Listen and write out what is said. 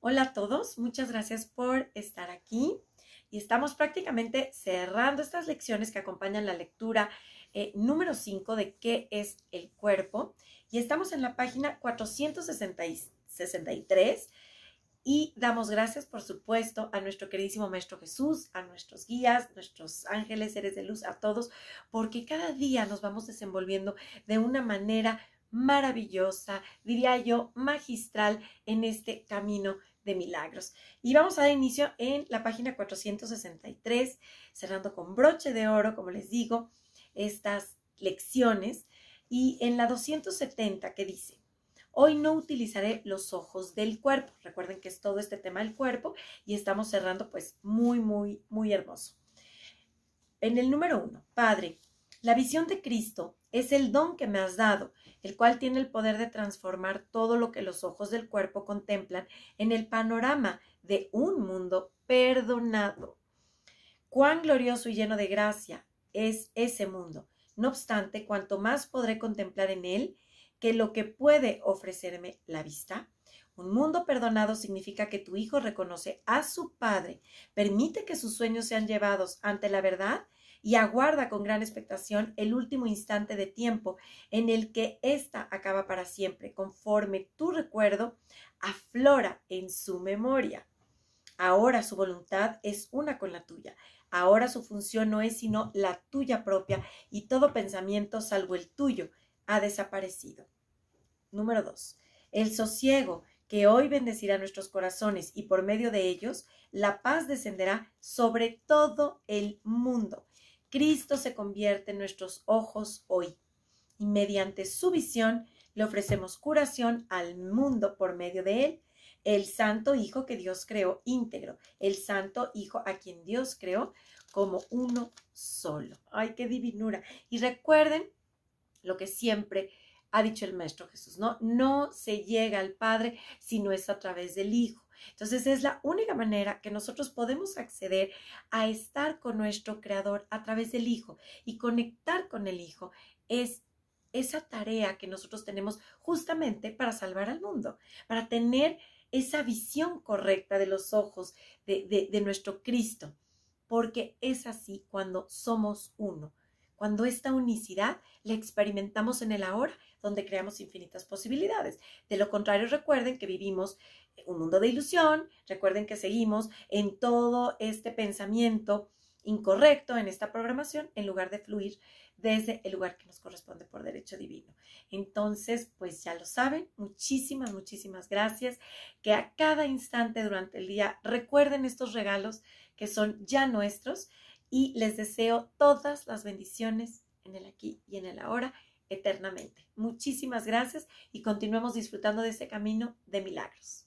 Hola a todos, muchas gracias por estar aquí y estamos prácticamente cerrando estas lecciones que acompañan la lectura eh, número 5 de qué es el cuerpo y estamos en la página 463 y damos gracias por supuesto a nuestro queridísimo Maestro Jesús, a nuestros guías, nuestros ángeles, seres de luz, a todos, porque cada día nos vamos desenvolviendo de una manera maravillosa, diría yo, magistral en este camino de milagros. Y vamos a dar inicio en la página 463, cerrando con broche de oro, como les digo, estas lecciones. Y en la 270 que dice, hoy no utilizaré los ojos del cuerpo. Recuerden que es todo este tema del cuerpo y estamos cerrando pues muy, muy, muy hermoso. En el número uno, Padre, la visión de Cristo es el don que me has dado, el cual tiene el poder de transformar todo lo que los ojos del cuerpo contemplan en el panorama de un mundo perdonado. Cuán glorioso y lleno de gracia es ese mundo. No obstante, cuanto más podré contemplar en él que lo que puede ofrecerme la vista. Un mundo perdonado significa que tu hijo reconoce a su padre, permite que sus sueños sean llevados ante la verdad y aguarda con gran expectación el último instante de tiempo en el que ésta acaba para siempre, conforme tu recuerdo aflora en su memoria. Ahora su voluntad es una con la tuya. Ahora su función no es sino la tuya propia y todo pensamiento, salvo el tuyo, ha desaparecido. Número 2. El sosiego que hoy bendecirá nuestros corazones y por medio de ellos la paz descenderá sobre todo el mundo Cristo se convierte en nuestros ojos hoy y mediante su visión le ofrecemos curación al mundo por medio de él, el santo Hijo que Dios creó íntegro, el santo Hijo a quien Dios creó como uno solo. ¡Ay, qué divinura! Y recuerden lo que siempre ha dicho el Maestro Jesús, ¿no? No se llega al Padre si no es a través del Hijo. Entonces es la única manera que nosotros podemos acceder a estar con nuestro Creador a través del Hijo y conectar con el Hijo es esa tarea que nosotros tenemos justamente para salvar al mundo, para tener esa visión correcta de los ojos de nuestro Cristo, porque es así cuando somos uno cuando esta unicidad la experimentamos en el ahora, donde creamos infinitas posibilidades. De lo contrario, recuerden que vivimos un mundo de ilusión, recuerden que seguimos en todo este pensamiento incorrecto, en esta programación, en lugar de fluir desde el lugar que nos corresponde por derecho divino. Entonces, pues ya lo saben, muchísimas, muchísimas gracias. Que a cada instante durante el día recuerden estos regalos que son ya nuestros y les deseo todas las bendiciones en el aquí y en el ahora eternamente. Muchísimas gracias y continuemos disfrutando de este camino de milagros.